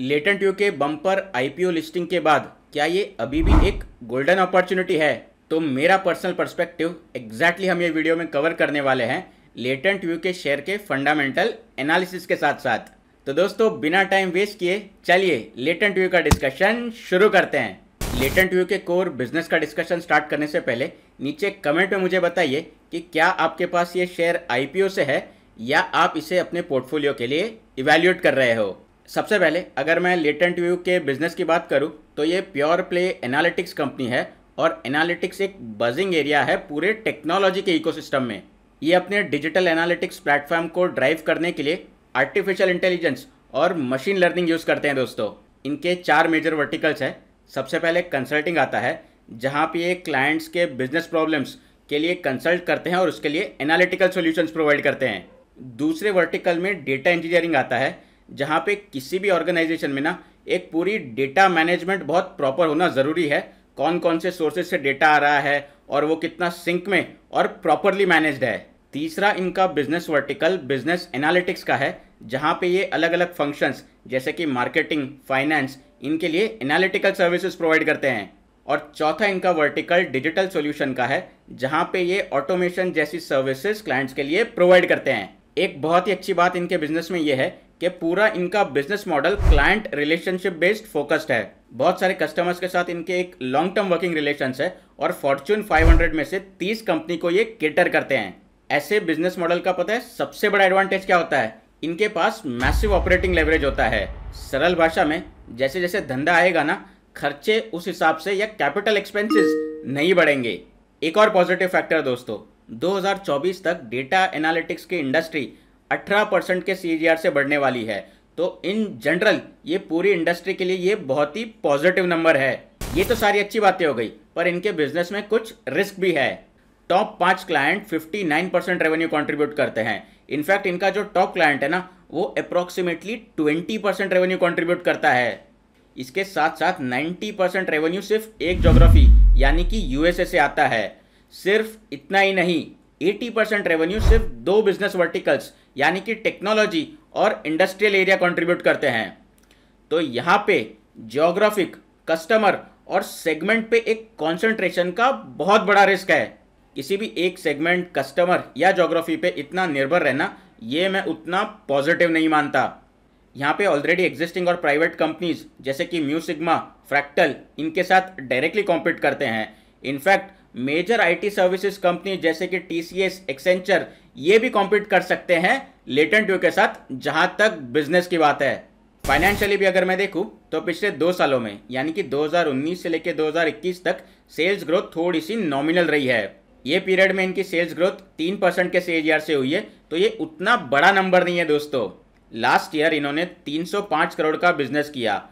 latent View के bumper पर IPO listing के बाद क्या ये अभी भी एक गोल्डन अपॉर्चुनिटी है तो मेरा पर्सनल पर्सपेक्टिव एग्जैक्टली हम ये वीडियो में कवर करने वाले हैं लेटेंट यू के शेयर के फंडामेंटल एनालिसिस के साथ साथ तो दोस्तों बिना टाइम वेस्ट किए चलिए लेटेंट यू का डिस्कशन शुरू करते हैं लेटेंट यू के कोर बिजनेस का डिस्कशन स्टार्ट करने से पहले नीचे कमेंट में मुझे बताइए कि क्या आपके पास ये शेयर आईपीओ से है या आप इसे अपने पोर्टफोलियो के लिए इवेल्यूएट कर रहे हो सबसे पहले अगर मैं लेटेंट व्यू के बिज़नेस की बात करूँ तो ये प्योर प्ले एनालिटिक्स कंपनी है और एनालिटिक्स एक बजिंग एरिया है पूरे टेक्नोलॉजी के इकोसिस्टम में ये अपने डिजिटल एनालिटिक्स प्लेटफॉर्म को ड्राइव करने के लिए आर्टिफिशियल इंटेलिजेंस और मशीन लर्निंग यूज़ करते हैं दोस्तों इनके चार मेजर वर्टिकल्स हैं सबसे पहले कंसल्टिंग आता है जहाँ पे ये क्लाइंट्स के बिजनेस प्रॉब्लम्स के लिए कंसल्ट करते हैं और उसके लिए एनालिटिकल सॉल्यूशंस प्रोवाइड करते हैं दूसरे वर्टिकल में डेटा इंजीनियरिंग आता है जहाँ पे किसी भी ऑर्गेनाइजेशन में ना एक पूरी डेटा मैनेजमेंट बहुत प्रॉपर होना ज़रूरी है कौन कौन से सोर्सेज से डेटा आ रहा है और वो कितना सिंक में और प्रॉपरली मैनेज्ड है तीसरा इनका बिजनेस वर्टिकल बिजनेस एनालिटिक्स का है जहाँ पे ये अलग अलग फंक्शंस जैसे कि मार्केटिंग फाइनेंस इनके लिए एनालिटिकल सर्विसेज प्रोवाइड करते हैं और चौथा इनका वर्टिकल डिजिटल सॉल्यूशन का है जहाँ पे ये ऑटोमेशन जैसी सर्विसेज क्लाइंट्स के लिए प्रोवाइड करते हैं एक बहुत ही अच्छी बात इनके बिजनेस में ये है कि पूरा इनका business model client relationship based focused है बहुत सारे कस्टमर्स के साथ इनके एक लॉन्ग टर्म वर्किंग रिलेशन है और फॉर्च्यून 500 में से 30 कंपनी को ये केटर करते हैं ऐसे बिजनेस मॉडल का पता है सबसे बड़ा एडवांटेज क्या होता है इनके पास मैसिव ऑपरेटिंग लेवरेज होता है सरल भाषा में जैसे जैसे धंधा आएगा ना खर्चे उस हिसाब से या कैपिटल एक्सपेंसेस नहीं बढ़ेंगे एक और पॉजिटिव फैक्टर दोस्तों 2024 तक डेटा एनालिटिक्स की इंडस्ट्री अठारह परसेंट के सी से बढ़ने वाली है तो इन जनरल ये पूरी इंडस्ट्री के लिए ये बहुत ही पॉजिटिव नंबर है ये तो सारी अच्छी बातें हो गई पर इनके बिजनेस में कुछ रिस्क भी है टॉप पांच क्लाइंट 59 परसेंट रेवेन्यू कॉन्ट्रीब्यूट करते हैं इनफैक्ट इनका जो टॉप क्लाइंट है ना वो अप्रोक्सीमेटली 20 परसेंट रेवेन्यू कॉन्ट्रीब्यूट करता है इसके साथ साथ 90 परसेंट रेवेन्यू सिर्फ एक जोग्राफी यानी कि यूएसए से आता है सिर्फ इतना ही नहीं 80 परसेंट रेवेन्यू सिर्फ दो बिजनेस वर्टिकल्स यानी कि टेक्नोलॉजी और इंडस्ट्रियल एरिया कंट्रीब्यूट करते हैं तो यहाँ पे जोग्राफिक कस्टमर और सेगमेंट पे एक कंसंट्रेशन का बहुत बड़ा रिस्क है किसी भी एक सेगमेंट कस्टमर या जोग्राफी पे इतना निर्भर रहना ये मैं उतना पॉजिटिव नहीं मानता यहाँ पे ऑलरेडी एग्जिस्टिंग और प्राइवेट कंपनीज जैसे कि म्यूसिग्मा फ्रैक्टल इनके साथ डायरेक्टली कॉम्पीट करते हैं in fact major IT services company जैसे कि टीसीएस एक्सेंचर ये भी कॉम्पीट कर सकते हैं लेटेंट व्यू के साथ जहां तक बिजनेस की बात है फाइनेंशियली भी अगर मैं देखूं तो पिछले दो सालों में यानी कि 2019 से लेकर 2021 तक सेल्स ग्रोथ थोड़ी सी नॉमिनल रही है ये पीरियड में इनकी सेल्स ग्रोथ तीन परसेंट के सीएजीआर से हुई है तो ये उतना बड़ा नंबर नहीं है दोस्तों लास्ट ईयर इन्होंने 305 करोड़ का बिजनेस किया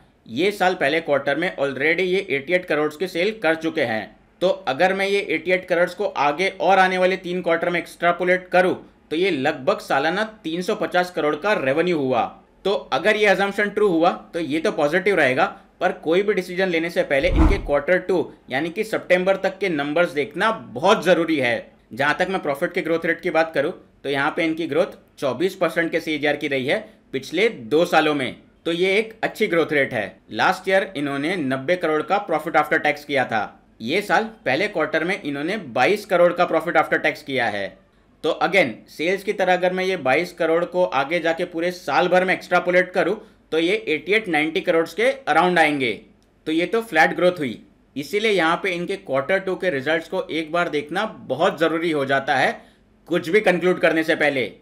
ये साल पहले क्वार्टर में ऑलरेडी ये 88 करोड़ की सेल कर चुके हैं तो अगर मैं ये 88 करोड़ को आगे और आने वाले तीन क्वार्टर में एक्स्ट्रापोलेट करूँ तो ये लगभग सालाना 350 करोड़ का रेवेन्यू हुआ तो अगर ये एजम्पन ट्रू हुआ तो ये तो पॉजिटिव रहेगा पर कोई भी डिसीजन लेने से पहले इनके क्वार्टर टू यानी कि सितंबर तक के नंबर्स देखना बहुत ज़रूरी है जहाँ तक मैं प्रॉफिट के ग्रोथ रेट की बात करूँ तो यहाँ पे इनकी ग्रोथ 24 परसेंट के सी की रही है पिछले दो सालों में तो ये एक अच्छी ग्रोथ रेट है लास्ट ईयर इन्होंने 90 करोड़ का प्रॉफिट आफ्टर टैक्स किया था ये साल पहले क्वार्टर में इन्होंने 22 करोड़ का प्रॉफिट आफ्टर टैक्स किया है तो अगेन सेल्स की तरह अगर मैं ये 22 करोड़ को आगे जाके पूरे साल भर में एक्स्ट्रापोलेट करूँ तो ये 88-90 करोड़ के अराउंड आएंगे तो ये तो फ्लैट ग्रोथ हुई इसीलिए यहाँ पे इनके क्वार्टर टू के रिजल्ट्स को एक बार देखना बहुत ज़रूरी हो जाता है कुछ भी कंक्लूड करने से पहले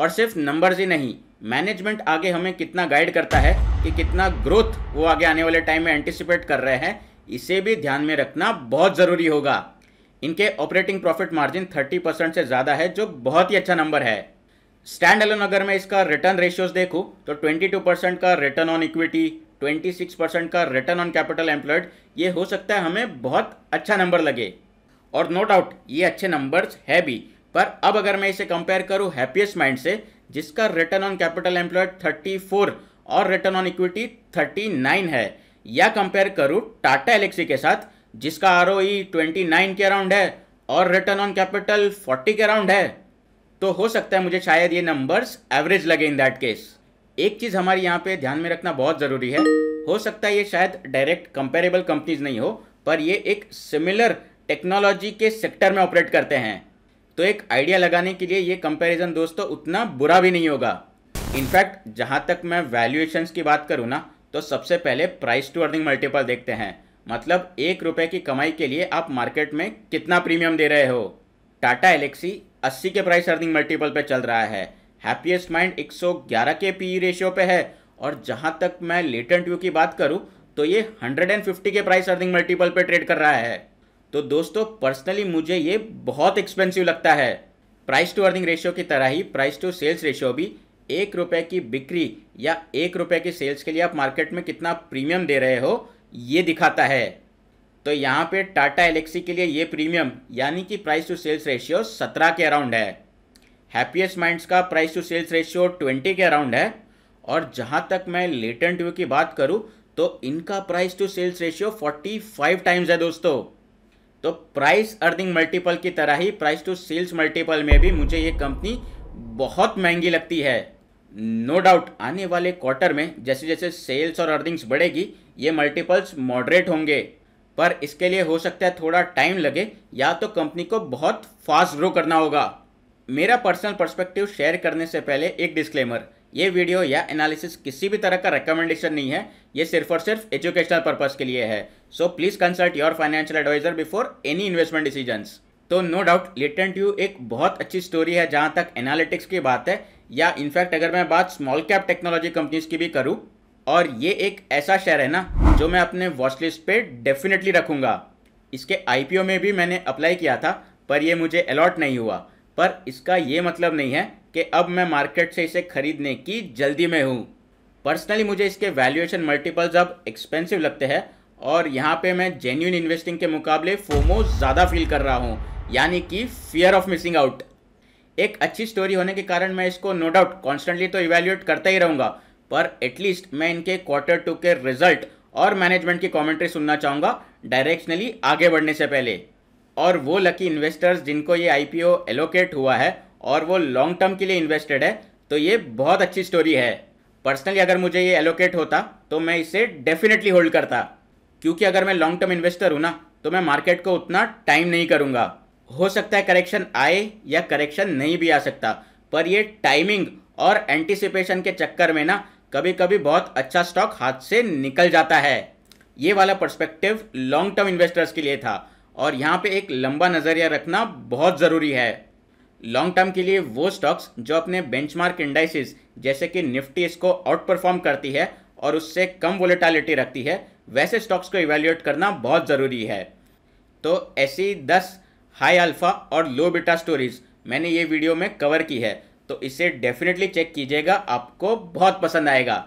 और सिर्फ नंबर्स ही नहीं मैनेजमेंट आगे हमें कितना गाइड करता है कि कितना ग्रोथ वो आगे आने वाले टाइम में एंटिसिपेट कर रहे हैं इसे भी ध्यान में रखना बहुत ज़रूरी होगा इनके ऑपरेटिंग प्रॉफिट मार्जिन 30 परसेंट से ज़्यादा है जो बहुत ही अच्छा नंबर है स्टैंड अलोन अगर मैं इसका रिटर्न रेशियोज देखूँ तो 22 परसेंट का रिटर्न ऑन इक्विटी 26 परसेंट का रिटर्न ऑन कैपिटल एम्प्लॉयड ये हो सकता है हमें बहुत अच्छा नंबर लगे और नो डाउट ये अच्छे नंबर्स है भी पर अब अगर मैं इसे कंपेयर करूँ हैप्पीएस्ट माइंड से जिसका रिटर्न ऑन कैपिटल एम्प्लॉयड 34 और रिटर्न ऑन इक्विटी 39 है या कंपेयर करूँ टाटा एलेक्सी के साथ जिसका आर ओ ट्वेंटी नाइन के अराउंड है और रिटर्न ऑन कैपिटल फोर्टी के अराउंड है तो हो सकता है मुझे शायद ये नंबर्स एवरेज लगे इन दैट केस एक चीज़ हमारे यहाँ पे ध्यान में रखना बहुत ज़रूरी है हो सकता है ये शायद डायरेक्ट कंपेरेबल कंपनीज नहीं हो पर ये एक सिमिलर टेक्नोलॉजी के सेक्टर में ऑपरेट करते हैं तो एक आइडिया लगाने के लिए ये कंपैरिजन दोस्तों उतना बुरा भी नहीं होगा इनफैक्ट जहाँ तक मैं वैल्यूएशंस की बात करूँ ना तो सबसे पहले प्राइस टू अर्निंग मल्टीपल देखते हैं मतलब एक रुपये की कमाई के लिए आप मार्केट में कितना प्रीमियम दे रहे हो टाटा एलेक्सी 80 के प्राइस अर्निंग मल्टीपल पे चल रहा है हैप्पीएस्ट माइंड 111 के पी रेशियो e पे है और जहां तक मैं लेटेंट व्यू की बात करूं तो ये 150 के प्राइस अर्निंग मल्टीपल पे ट्रेड कर रहा है तो दोस्तों पर्सनली मुझे ये बहुत एक्सपेंसिव लगता है प्राइस टू अर्निंग रेशियो की तरह ही प्राइस टू सेल्स रेशियो भी एक रुपए की बिक्री या एक रुपये की सेल्स के लिए आप मार्केट में कितना प्रीमियम दे रहे हो ये दिखाता है तो यहाँ पे टाटा एलेक्सी के लिए ये प्रीमियम यानी कि प्राइस टू सेल्स रेशियो सत्रह के अराउंड है हैप्पीएस्ट माइंड्स का price to sales ratio twenty के अराउंड है और जहाँ तक मैं लेटेंट व्यू की बात करूँ तो इनका price to sales ratio forty five times है दोस्तों तो प्राइस अर्निंग मल्टीपल की तरह ही प्राइस टू सेल्स मल्टीपल में भी मुझे ये कंपनी बहुत महंगी लगती है नो no डाउट आने वाले क्वार्टर में जैसे जैसे सेल्स और अर्निंग्स बढ़ेगी ये मल्टीपल्स मॉडरेट होंगे पर इसके लिए हो सकता है थोड़ा टाइम लगे या तो कंपनी को बहुत फास्ट ग्रो करना होगा मेरा पर्सनल पर्सपेक्टिव शेयर करने से पहले एक डिस्क्लेमर ये वीडियो या एनालिसिस किसी भी तरह का रिकमेंडेशन नहीं है ये सिर्फ और सिर्फ एजुकेशनल पर्पज़ के लिए है so please consult your financial adviser before any investment decisions तो नो डाउट लिटन यू एक बहुत अच्छी स्टोरी है जहाँ तक एनालिटिक्स की बात है या इनफैक्ट अगर मैं बात स्मॉल कैप टेक्नोलॉजी कंपनीज की भी करूँ और ये एक ऐसा शेयर है ना जो मैं अपने वॉच लिस्ट पे डेफिनेटली रखूँगा इसके आई में भी मैंने अप्लाई किया था पर ये मुझे अलॉट नहीं हुआ पर इसका ये मतलब नहीं है कि अब मैं मार्केट से इसे खरीदने की जल्दी में हूँ पर्सनली मुझे इसके वैल्यूएशन मल्टीपल्स अब एक्सपेंसिव लगते हैं और यहाँ पे मैं जेन्यून इन्वेस्टिंग के मुकाबले फोमो ज़्यादा फील कर रहा हूँ यानी कि फियर ऑफ मिसिंग आउट एक अच्छी स्टोरी होने के कारण मैं इसको नो डाउट कॉन्स्टेंटली तो इवेल्यूएट करता ही रहूँगा पर एटलीस्ट मैं इनके क्वार्टर टू के रिजल्ट और मैनेजमेंट की कॉमेंट्री सुनना चाहूँगा डायरेक्शनली आगे बढ़ने से पहले और वो लकी इन्वेस्टर्स जिनको ये आई एलोकेट हुआ है और वो लॉन्ग टर्म के लिए इन्वेस्टेड है तो ये बहुत अच्छी स्टोरी है पर्सनली अगर मुझे ये एलोकेट होता तो मैं इसे डेफिनेटली होल्ड करता क्योंकि अगर मैं लॉन्ग टर्म इन्वेस्टर हूँ ना तो मैं मार्केट को उतना टाइम नहीं करूँगा हो सकता है करेक्शन आए या करेक्शन नहीं भी आ सकता पर ये टाइमिंग और एंटिसिपेशन के चक्कर में ना कभी कभी बहुत अच्छा स्टॉक हाथ से निकल जाता है ये वाला पर्सपेक्टिव लॉन्ग टर्म इन्वेस्टर्स के लिए था और यहाँ पे एक लंबा नज़रिया रखना बहुत ज़रूरी है लॉन्ग टर्म के लिए वो स्टॉक्स जो अपने बेंचमार्क इंडाइसिस जैसे कि निफ्टी इसको आउट परफॉर्म करती है और उससे कम वोलेटालिटी रखती है वैसे स्टॉक्स को इवेल्यूएट करना बहुत ज़रूरी है तो ऐसी दस हाई अल्फ़ा और लो बीटा स्टोरीज मैंने ये वीडियो में कवर की है तो इसे डेफिनेटली चेक कीजिएगा आपको बहुत पसंद आएगा